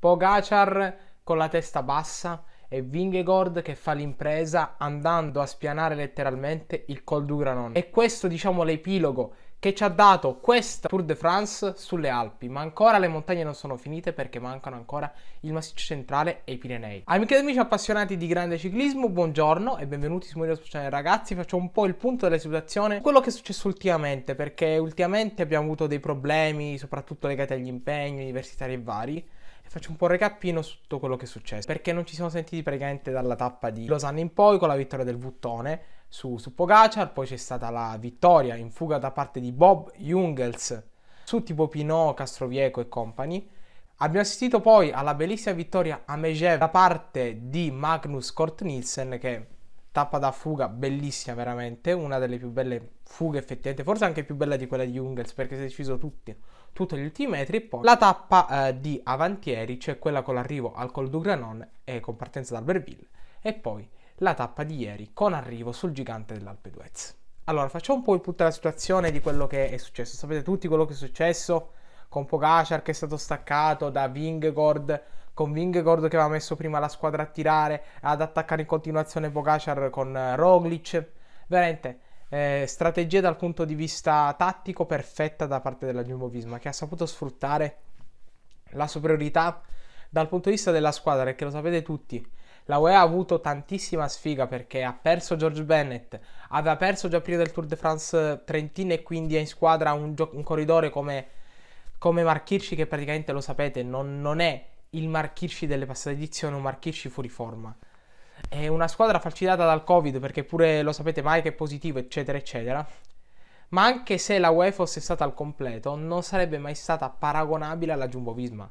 Pogacar con la testa bassa e Vingegord che fa l'impresa andando a spianare letteralmente il Col du Granon. E questo diciamo l'epilogo che ci ha dato questa Tour de France sulle Alpi, ma ancora le montagne non sono finite perché mancano ancora il massiccio centrale e i Pirenei. Amiche ed amici appassionati di grande ciclismo, buongiorno e benvenuti su Murilo Speciale ragazzi, faccio un po' il punto della situazione, quello che è successo ultimamente, perché ultimamente abbiamo avuto dei problemi, soprattutto legati agli impegni universitari e vari, faccio un po' un recapino su tutto quello che è successo, perché non ci siamo sentiti praticamente dalla tappa di Losanna in poi con la vittoria del Vuttone su, su Pogacar, poi c'è stata la vittoria in fuga da parte di Bob Jungels su tipo Pinot, Castrovieco e compagni. Abbiamo assistito poi alla bellissima vittoria a Megev da parte di Magnus Kort Nielsen che tappa da fuga bellissima veramente, una delle più belle fughe effettivamente, forse anche più bella di quella di Jungels perché si è deciso tutti tutti gli ultimi metri e poi la tappa eh, di Avantieri, cioè quella con l'arrivo al Col du Granon e con partenza da Alberville e poi la tappa di ieri con arrivo sul gigante dell'Alpe d'Huez. Allora, facciamo un po' il punto della situazione di quello che è successo. Sapete tutti quello che è successo con Pogacar che è stato staccato da Vingegord, con Vingegord che aveva messo prima la squadra a tirare, ad attaccare in continuazione Pogacar con eh, Roglic. Veramente eh, strategia dal punto di vista tattico perfetta da parte della Jumbo Visma che ha saputo sfruttare la superiorità dal punto di vista della squadra perché lo sapete tutti la UE ha avuto tantissima sfiga perché ha perso George Bennett aveva perso già prima del Tour de France Trentino e quindi ha in squadra un, gio- un corridore come, come Marchirci che praticamente lo sapete non, non è il Marchirci delle passate edizioni un Marchirci fuori forma è una squadra falcidata dal Covid perché pure lo sapete mai che è positivo, eccetera, eccetera. Ma anche se la UE fosse stata al completo, non sarebbe mai stata paragonabile alla Jumbo Visma.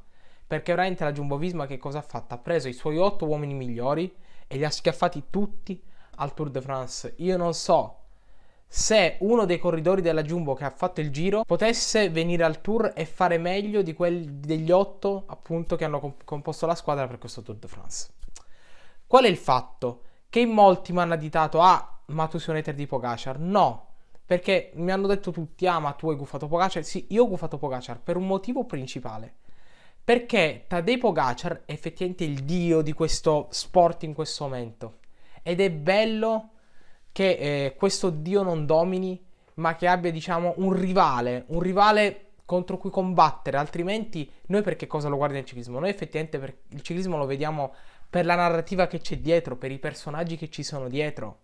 Perché veramente la Jumbo Visma che cosa ha fatto? Ha preso i suoi otto uomini migliori e li ha schiaffati tutti al Tour de France. Io non so se uno dei corridori della Jumbo che ha fatto il giro potesse venire al tour e fare meglio di quelli degli otto appunto che hanno comp- composto la squadra per questo Tour de France. Qual è il fatto? Che in molti mi hanno additato ah, ma tu sei un hater di Pogacar. No, perché mi hanno detto tutti ah ma tu hai gufato Pogacar. Sì, io ho gufato Pogacar per un motivo principale. Perché Tadej Pogacar è effettivamente il dio di questo sport in questo momento. Ed è bello che eh, questo dio non domini, ma che abbia diciamo un rivale, un rivale contro cui combattere, altrimenti noi perché cosa lo guardiamo il ciclismo? Noi effettivamente il ciclismo lo vediamo per la narrativa che c'è dietro, per i personaggi che ci sono dietro.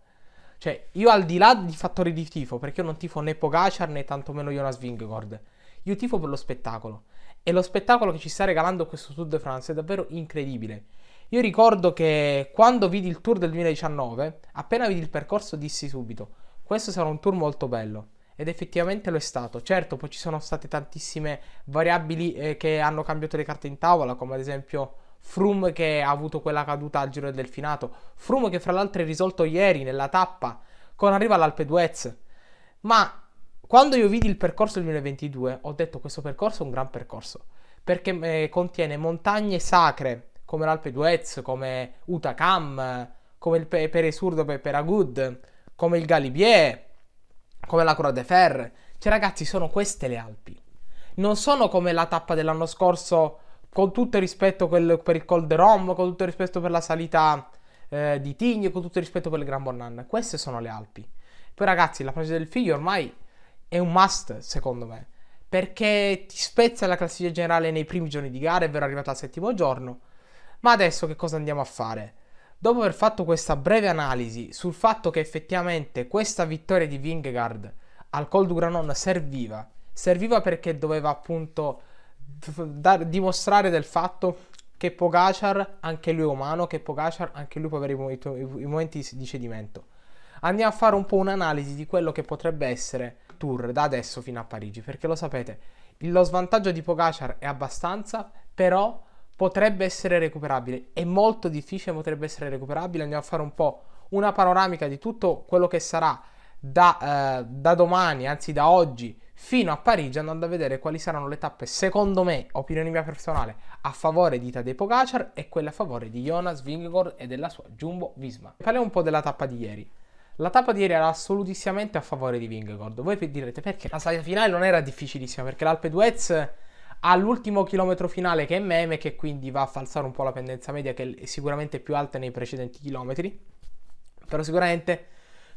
Cioè, io al di là di fattori di tifo, perché io non tifo né Pogacar né tantomeno Jonas Vingegaard, io tifo per lo spettacolo. E lo spettacolo che ci sta regalando questo Tour de France è davvero incredibile. Io ricordo che quando vidi il tour del 2019, appena vidi il percorso dissi subito, questo sarà un tour molto bello. Ed effettivamente lo è stato. Certo, poi ci sono state tantissime variabili eh, che hanno cambiato le carte in tavola, come ad esempio Froome che ha avuto quella caduta al giro del Finato, Froome che fra l'altro è risolto ieri nella tappa con arriva all'Alpe d'Huez. Ma quando io vidi il percorso del 2022 ho detto questo percorso è un gran percorso perché eh, contiene montagne sacre come l'Alpe d'Huez, come Utacam, come il Pe- Peresurdo per Peragud, come il Galibier, come la Croix de Fer. Cioè ragazzi sono queste le Alpi. Non sono come la tappa dell'anno scorso con tutto il rispetto per il Col Rom, con tutto il rispetto per la salita eh, di Tigni, con tutto il rispetto per il Gran Bornan. Queste sono le Alpi. Poi ragazzi, la presa del figlio ormai è un must, secondo me, perché ti spezza la classifica generale nei primi giorni di gara, è vero, arrivata al settimo giorno. Ma adesso che cosa andiamo a fare? Dopo aver fatto questa breve analisi sul fatto che effettivamente questa vittoria di Vingegaard al Col du Granon serviva, serviva perché doveva appunto dar, dimostrare del fatto che Pogacar, anche lui è umano, che Pogacar, anche lui può avere i momenti, i momenti di cedimento. Andiamo a fare un po' un'analisi di quello che potrebbe essere Tour da adesso fino a Parigi, perché lo sapete, lo svantaggio di Pogacar è abbastanza, però potrebbe essere recuperabile. È molto difficile, potrebbe essere recuperabile. Andiamo a fare un po' una panoramica di tutto quello che sarà da, eh, da domani, anzi da oggi, fino a Parigi andando a vedere quali saranno le tappe, secondo me, opinione mia personale, a favore di Tadej Pogacar e quelle a favore di Jonas Vingegaard e della sua Jumbo Visma. Parliamo un po' della tappa di ieri. La tappa di ieri era assolutissimamente a favore di Vingegaard. Voi direte perché? La salita finale non era difficilissima perché l'Alpe d'Huez ha l'ultimo chilometro finale che è meme che quindi va a falsare un po' la pendenza media che è sicuramente più alta nei precedenti chilometri. Però sicuramente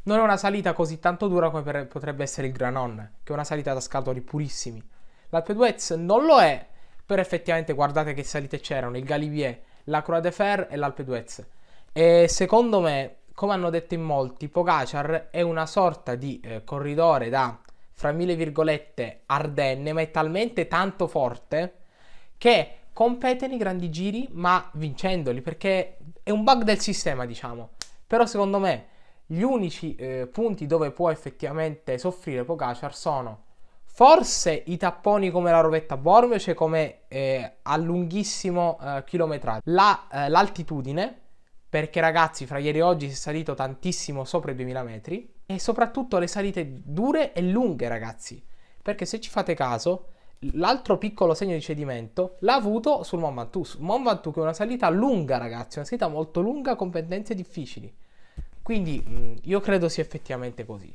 non è una salita così tanto dura come per, potrebbe essere il Granon, che è una salita da scatoli purissimi. L'Alpe d'Huez non lo è, però effettivamente guardate che salite c'erano, il Galibier, la Croix de Fer e l'Alpe d'Huez. E secondo me, come hanno detto in molti, Pogacar è una sorta di eh, corridore da, fra mille virgolette, Ardenne, ma è talmente tanto forte che compete nei grandi giri, ma vincendoli, perché è un bug del sistema, diciamo. Però secondo me gli unici eh, punti dove può effettivamente soffrire Pogacar sono forse i tapponi come la rovetta Bormio, cioè come eh, a lunghissimo eh, chilometraggio, la, eh, l'altitudine, perché ragazzi fra ieri e oggi si è salito tantissimo sopra i 2000 metri, e soprattutto le salite dure e lunghe ragazzi, perché se ci fate caso l'altro piccolo segno di cedimento l'ha avuto sul Mont Ventoux. Mont Ventoux che è una salita lunga, ragazzi, una salita molto lunga con pendenze difficili. Quindi mh, mm, io credo sia effettivamente così.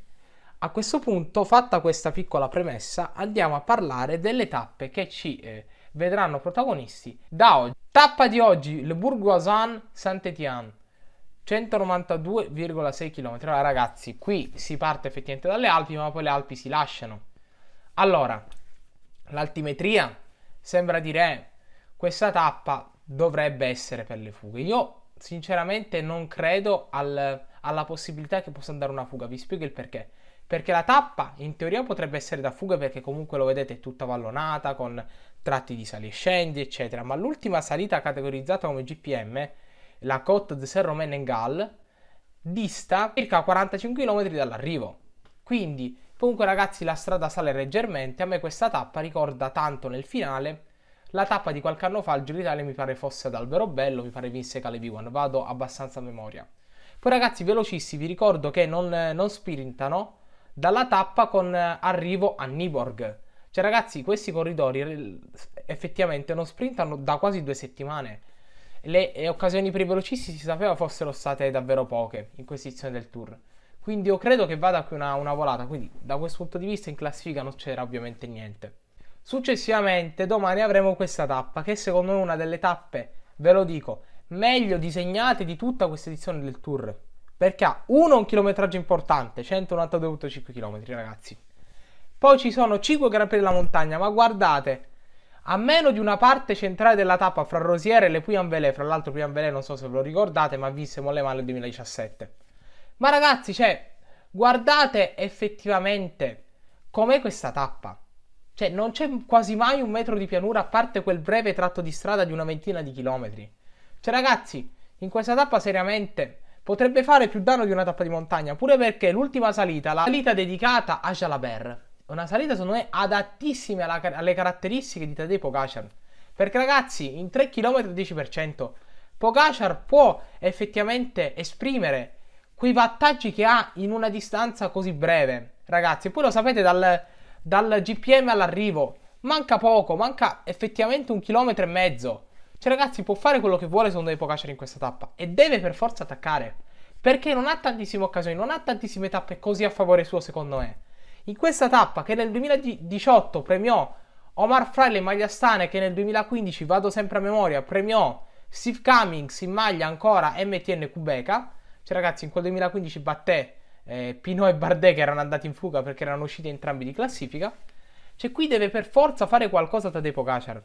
A questo punto, fatta questa piccola premessa, andiamo a parlare delle tappe che ci eh, vedranno protagonisti da oggi. Tappa di oggi, le Bourgoisan Saint-Étienne. 192,6 km. Allora, ragazzi, qui si parte effettivamente dalle Alpi, ma poi le Alpi si lasciano. Allora, l'altimetria sembra dire questa tappa dovrebbe essere per le fughe. Io sinceramente non credo al, alla possibilità che possa andare una fuga. Vi spiego il perché. Perché la tappa in teoria potrebbe essere da fuga perché comunque lo vedete è tutta vallonata con tratti di sali e scendi, eccetera. Ma l'ultima salita categorizzata come GPM, la Côte de saint romain en Gall, dista circa 45 km dall'arrivo. Quindi, comunque ragazzi, la strada sale leggermente. A me questa tappa ricorda tanto nel finale la tappa di qualche anno fa al Giro d'Italia mi pare fosse ad Alberobello, mi pare vinse Cale b vado abbastanza a memoria. Poi ragazzi, velocissimi, vi ricordo che non, non sprintano dalla tappa con arrivo a Niborg. Cioè ragazzi, questi corridori effettivamente non sprintano da quasi due settimane. Le occasioni per i velocissimi si sapeva fossero state davvero poche in questa edizione del Tour. Quindi io credo che vada qui una, una volata, quindi da questo punto di vista in classifica non c'era ovviamente niente. Successivamente domani avremo questa tappa che secondo me è una delle tappe, ve lo dico, meglio disegnate di tutta questa edizione del tour. Perché ha uno un chilometraggio importante, 192,5 km ragazzi. Poi ci sono 5 Gran Prix della montagna, ma guardate, a meno di una parte centrale della tappa fra Rosiere e Le Puyanvelé, fra l'altro Puyanvelé non so se ve lo ricordate, ma visse le male nel 2017. Ma ragazzi, cioè, guardate effettivamente com'è questa tappa. Cioè, non c'è quasi mai un metro di pianura a parte quel breve tratto di strada di una ventina di chilometri. Cioè, ragazzi, in questa tappa seriamente potrebbe fare più danno di una tappa di montagna, pure perché l'ultima salita, la salita dedicata a Jalaber, è una salita secondo me adattissima alla, alle caratteristiche di Tadej Pogacar. Perché ragazzi, in 3 km al 10%, Pogacar può effettivamente esprimere quei vantaggi che ha in una distanza così breve. Ragazzi, poi lo sapete dal, dal GPM all'arrivo. Manca poco, manca effettivamente un chilometro e mezzo. Cioè ragazzi può fare quello che vuole secondo i Pocacer in questa tappa e deve per forza attaccare. Perché non ha tantissime occasioni, non ha tantissime tappe così a favore suo secondo me. In questa tappa che nel 2018 premiò Omar Fraile in maglia stane che nel 2015, vado sempre a memoria, premiò Steve Cummings in maglia ancora MTN Kubeka. Cioè ragazzi in quel 2015 batté eh, Pinot e Bardet che erano andati in fuga perché erano usciti entrambi di classifica. Cioè qui deve per forza fare qualcosa Tadej Pogacar.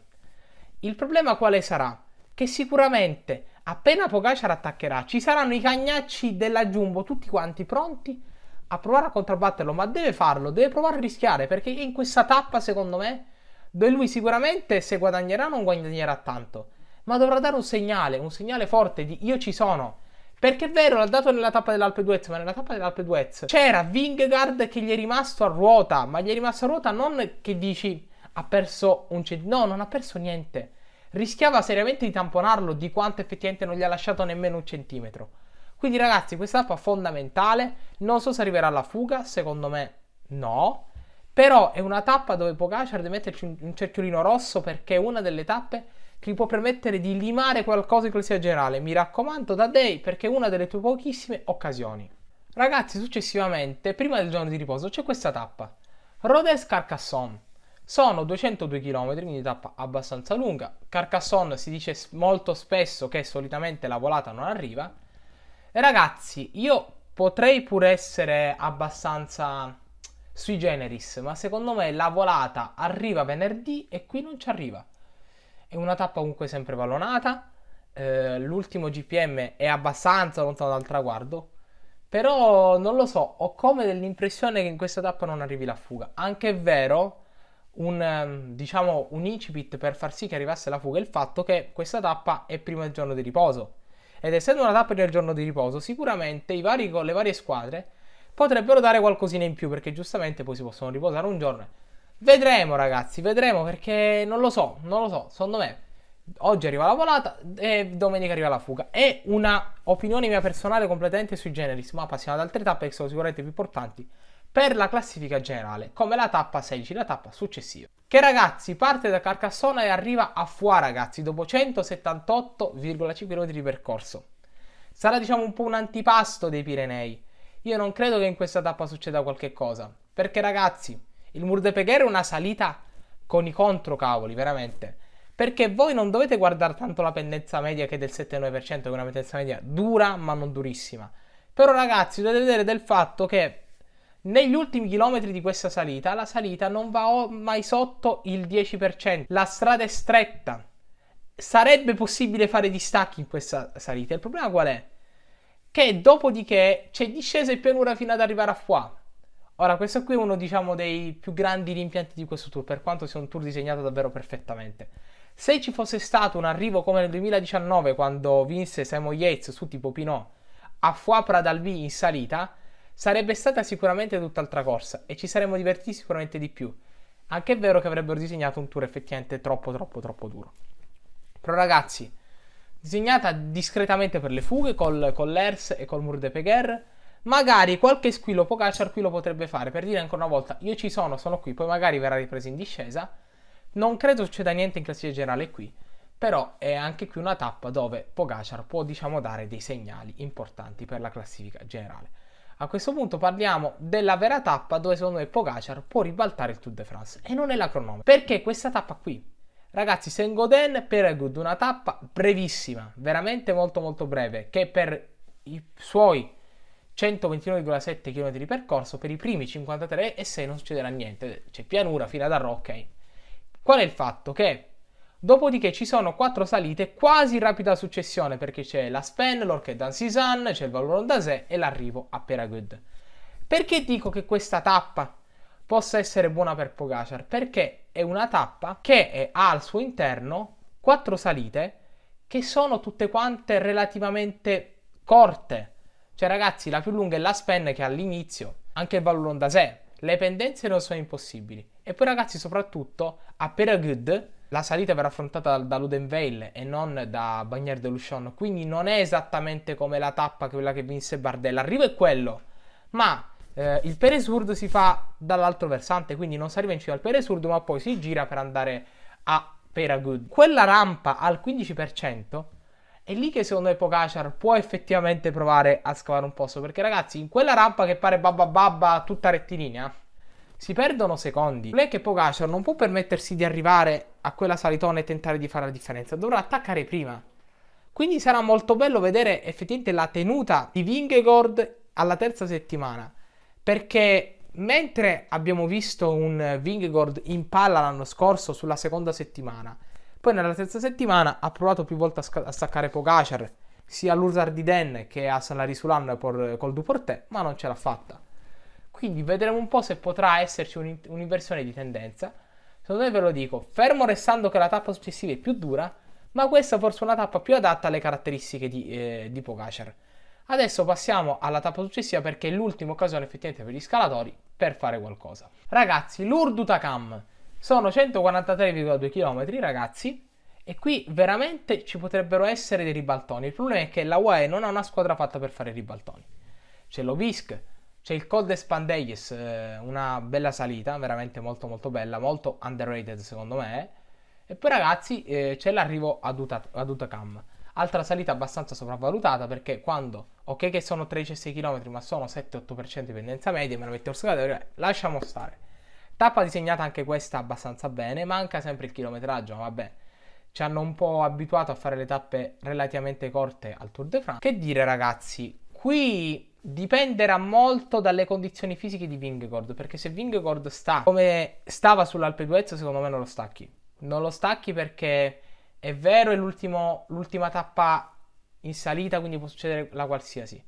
Il problema quale sarà? Che sicuramente appena Pogacar attaccherà ci saranno i cagnacci della Jumbo tutti quanti pronti a provare a contrabbatterlo, ma deve farlo, deve provare a rischiare perché in questa tappa secondo me dove lui sicuramente se guadagnerà non guadagnerà tanto, ma dovrà dare un segnale, un segnale forte di io ci sono perché è vero, l'ha dato nella tappa dell'Alpe d'Huez, ma nella tappa dell'Alpe d'Huez c'era Vingegaard che gli è rimasto a ruota, ma gli è rimasto a ruota non che dici ha perso un centimetro, no, non ha perso niente. Rischiava seriamente di tamponarlo di quanto effettivamente non gli ha lasciato nemmeno un centimetro. Quindi ragazzi, questa tappa è fondamentale, non so se arriverà alla fuga, secondo me no, però è una tappa dove Pogacar deve metterci un cerchiolino rosso perché è una delle tappe che può permettere di limare qualcosa in classifica generale. Mi raccomando, da Day, perché è una delle tue pochissime occasioni. Ragazzi, successivamente, prima del giorno di riposo, c'è questa tappa. Rodez Carcassonne. Sono 202 km, quindi tappa abbastanza lunga. Carcassonne si dice molto spesso che solitamente la volata non arriva. E ragazzi, io potrei pure essere abbastanza sui generis, ma secondo me la volata arriva venerdì e qui non ci arriva è una tappa comunque sempre vallonata. Eh, l'ultimo GPM è abbastanza lontano dal traguardo. Però non lo so, ho come dell'impressione che in questa tappa non arrivi la fuga. Anche è vero, un, ehm, diciamo, un incipit per far sì che arrivasse la fuga è il fatto che questa tappa è prima del giorno di riposo. Ed essendo una tappa del giorno di riposo, sicuramente vari, le varie squadre potrebbero dare qualcosina in più perché giustamente poi si possono riposare un giorno Vedremo ragazzi, vedremo perché non lo so, non lo so, secondo me oggi arriva la volata e domenica arriva la fuga. È una opinione mia personale completamente sui generis, ma passiamo ad altre tappe che sono sicuramente più importanti per la classifica generale, come la tappa 16, la tappa successiva. Che ragazzi, parte da Carcassona e arriva a Fua ragazzi, dopo 178,5 km di percorso. Sarà diciamo un po' un antipasto dei Pirenei. Io non credo che in questa tappa succeda qualche cosa, perché ragazzi, il Murdepegher è una salita con i controcavoli, veramente. Perché voi non dovete guardare tanto la pendenza media che è del 7,9%, che è una pendenza media dura ma non durissima. Però ragazzi dovete vedere del fatto che negli ultimi chilometri di questa salita la salita non va mai sotto il 10%. La strada è stretta. Sarebbe possibile fare distacchi in questa salita. Il problema qual è? Che dopodiché c'è discesa e pianura fino ad arrivare a Foix. Ora, questo qui è uno, diciamo, dei più grandi rimpianti di questo tour, per quanto sia un tour disegnato davvero perfettamente. Se ci fosse stato un arrivo come nel 2019, quando vinse Simon Yates su tipo Pinot, a Fuapra dal V in salita, sarebbe stata sicuramente tutt'altra corsa e ci saremmo divertiti sicuramente di più. Anche è vero che avrebbero disegnato un tour effettivamente troppo troppo troppo duro. Però ragazzi, disegnata discretamente per le fughe col, con l'ERS e col Mur de Peguerre, magari qualche squillo può calciar qui lo potrebbe fare per dire ancora una volta io ci sono, sono qui, poi magari verrà ripresa in discesa. Non credo succeda niente in classifica generale qui, però è anche qui una tappa dove Pogacar può diciamo dare dei segnali importanti per la classifica generale. A questo punto parliamo della vera tappa dove secondo me Pogacar può ribaltare il Tour de France e non è la cronometro. Perché questa tappa qui Ragazzi, Sengoden per Good, una tappa brevissima, veramente molto molto breve, che per i suoi 129,7 km di percorso per i primi 53 e 6 non succederà niente, c'è pianura fino ad Arro, ok. Eh. Qual è il fatto? Che dopodiché ci sono quattro salite quasi in rapida successione perché c'è la Spen, l'Orchidan Sisan, c'è il Valvoron d'Asè e l'arrivo a Peragud. Perché dico che questa tappa possa essere buona per Pogacar? Perché è una tappa che ha al suo interno quattro salite che sono tutte quante relativamente corte cioè ragazzi, la più lunga è la span che all'inizio, anche il valore da sé. Le pendenze non sono impossibili. E poi ragazzi, soprattutto, a Peragud la salita verrà affrontata da Ludenvale e non da Bagnard de Luchon, quindi non è esattamente come la tappa quella che vinse Bardella. Arrivo è quello, ma eh, il Peresurdo si fa dall'altro versante, quindi non si arriva in cima al Peresurd, ma poi si gira per andare a Peragud. Quella rampa al 15% è lì che secondo me Pokachar può effettivamente provare a scavare un posto. Perché ragazzi, in quella rampa che pare babba babba tutta rettilinea, si perdono secondi. Non è che Pokachar non può permettersi di arrivare a quella salitona e tentare di fare la differenza. Dovrà attaccare prima. Quindi sarà molto bello vedere effettivamente la tenuta di Vingegord alla terza settimana. Perché mentre abbiamo visto un Vingegord in palla l'anno scorso sulla seconda settimana poi nella terza settimana ha provato più volte a, sc- a staccare Pogacar, sia all'Ursar di Den che a Salari Sulan por- col Duporté, ma non ce l'ha fatta. Quindi vedremo un po' se potrà esserci un- un'inversione di tendenza. Secondo me ve lo dico, fermo restando che la tappa successiva è più dura, ma questa forse è una tappa più adatta alle caratteristiche di, eh, di Pogacar. Adesso passiamo alla tappa successiva perché è l'ultima occasione effettivamente per gli scalatori per fare qualcosa. Ragazzi, l'Urdutakam sono 143,2 km, ragazzi. E qui veramente ci potrebbero essere dei ribaltoni. Il problema è che la UAE non ha una squadra fatta per fare ribaltoni. C'è l'Obisk, c'è il Col de Spandeyes, eh, una bella salita, veramente molto molto bella, molto underrated secondo me. Eh. E poi ragazzi eh, c'è l'arrivo ad, Uta- ad Utacam. Altra salita abbastanza sopravvalutata perché quando, ok che sono 13,6 km ma sono 7-8% di pendenza media, me la metto in scala, lasciamo stare. Tappa disegnata anche questa abbastanza bene, manca sempre il chilometraggio, ma vabbè. Ci hanno un po' abituato a fare le tappe relativamente corte al Tour de France. Che dire ragazzi, qui dipenderà molto dalle condizioni fisiche di Vingegaard, perché se Vingegaard sta come stava sull'Alpe d'Huez, secondo me non lo stacchi. Non lo stacchi perché è vero è l'ultima tappa in salita, quindi può succedere la qualsiasi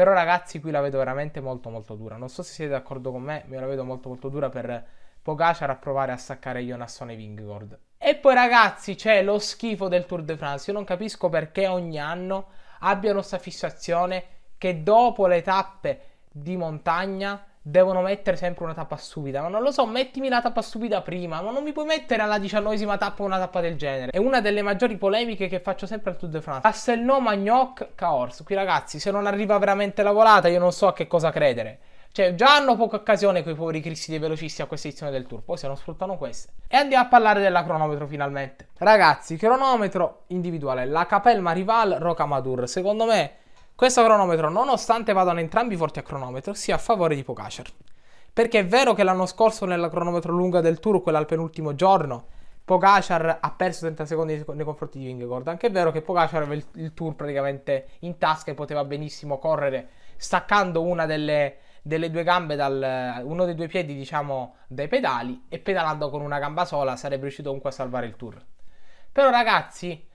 però ragazzi qui la vedo veramente molto molto dura. Non so se siete d'accordo con me, io la vedo molto molto dura per Pogacar a provare a staccare Jonasson e Vingord. E poi ragazzi c'è lo schifo del Tour de France. Io non capisco perché ogni anno abbiano questa fissazione che dopo le tappe di montagna devono mettere sempre una tappa stupida. Ma non lo so, mettimi la tappa stupida prima, ma non mi puoi mettere alla diciannovesima tappa una tappa del genere. È una delle maggiori polemiche che faccio sempre al Tour de France. Castelnau, Magnoc, Caors. Qui ragazzi, se non arriva veramente la volata, io non so a che cosa credere. Cioè, già hanno poca occasione quei poveri cristi dei velocisti a questa edizione del tour. Poi se non sfruttano queste. E andiamo a parlare della cronometro finalmente. Ragazzi, cronometro individuale. La Capelma Rival Rocamadur. Secondo me questo cronometro, nonostante vadano entrambi forti a cronometro, sia a favore di Pogacar. Perché è vero che l'anno scorso nella cronometro lunga del tour, quella al penultimo giorno, Pogacar ha perso 30 secondi nei confronti di Vingegaard. Anche è vero che Pogacar aveva il, il, tour praticamente in tasca e poteva benissimo correre staccando una delle, delle due gambe dal, uno dei due piedi, diciamo, dai pedali e pedalando con una gamba sola sarebbe riuscito comunque a salvare il tour. Però ragazzi,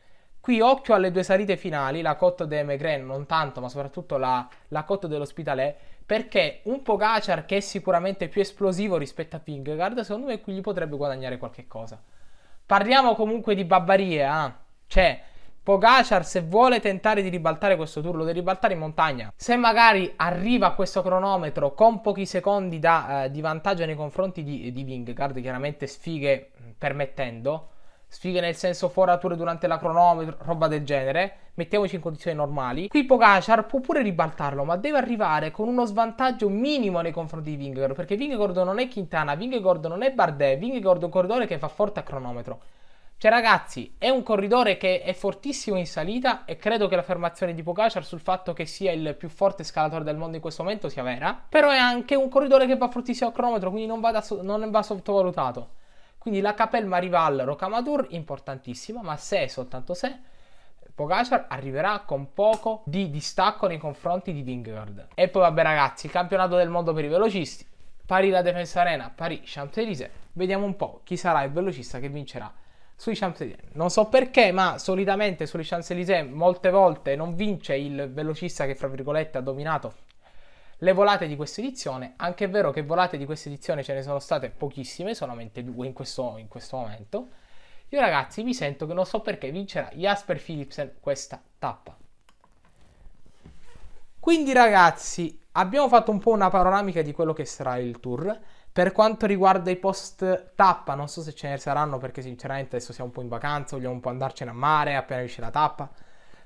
Qui occhio alle due salite finali, la cotta de Megren non tanto, ma soprattutto la, la cotta dell'Ospitalet, perché un Pogacar che è sicuramente più esplosivo rispetto a Vingegaard, secondo me qui gli potrebbe guadagnare qualche cosa. Parliamo comunque di babbarie, eh? Ah. cioè Pogacar se vuole tentare di ribaltare questo tour lo deve ribaltare in montagna. Se magari arriva a questo cronometro con pochi secondi da, eh, di vantaggio nei confronti di, di Vingegaard, chiaramente sfighe mm, permettendo, sfighe nel senso forature durante la cronometro, roba del genere. Mettiamoci in condizioni normali. Qui Pogacar può pure ribaltarlo, ma deve arrivare con uno svantaggio minimo nei confronti di Vingegaard, perché Vingegaard non è Quintana, Vingegaard non è Bardet, Vingegaard è un corridore che fa forte a cronometro. Cioè ragazzi, è un corridore che è fortissimo in salita e credo che l'affermazione di Pogacar sul fatto che sia il più forte scalatore del mondo in questo momento sia vera, però è anche un corridore che va fortissimo a cronometro, quindi non va, da, non va sottovalutato. Quindi la Capelma Rival Rocamadur importantissima, ma se e soltanto se Pogacar arriverà con poco di distacco nei confronti di Vingegaard. E poi vabbè ragazzi, campionato del mondo per i velocisti, Paris la Defensa Arena, Paris Champs-Élysées. Vediamo un po' chi sarà il velocista che vincerà sui Champs-Élysées. Non so perché, ma solitamente sulle Champs-Élysées molte volte non vince il velocista che fra virgolette ha dominato le volate di questa edizione, anche è vero che volate di questa edizione ce ne sono state pochissime, solamente due in questo, in questo momento. Io ragazzi mi sento che non so perché vincerà Jasper Philipsen questa tappa. Quindi ragazzi, abbiamo fatto un po' una panoramica di quello che sarà il tour. Per quanto riguarda i post tappa, non so se ce ne saranno perché sinceramente adesso siamo un po' in vacanza, vogliamo un po' andarcene a mare appena esce la tappa.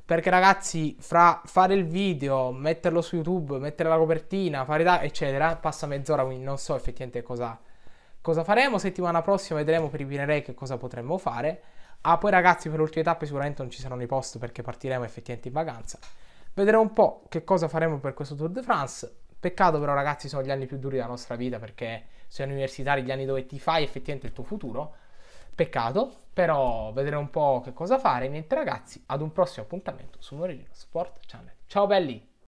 Perché ragazzi, fra fare il video, metterlo su YouTube, mettere la copertina, fare da, eccetera, passa mezz'ora, quindi non so effettivamente cosa, cosa faremo. Settimana prossima vedremo per i pinerei che cosa potremmo fare. Ah, poi ragazzi, per le ultime tappe sicuramente non ci saranno i post perché partiremo effettivamente in vacanza. Vedremo un po' che cosa faremo per questo Tour de France. Peccato però ragazzi, sono gli anni più duri della nostra vita perché sono universitari, gli anni dove ti fai effettivamente il tuo futuro. Peccato, però vedremo un po' che cosa fare. Niente ragazzi, ad un prossimo appuntamento su Morelino Sport Channel. Ciao belli!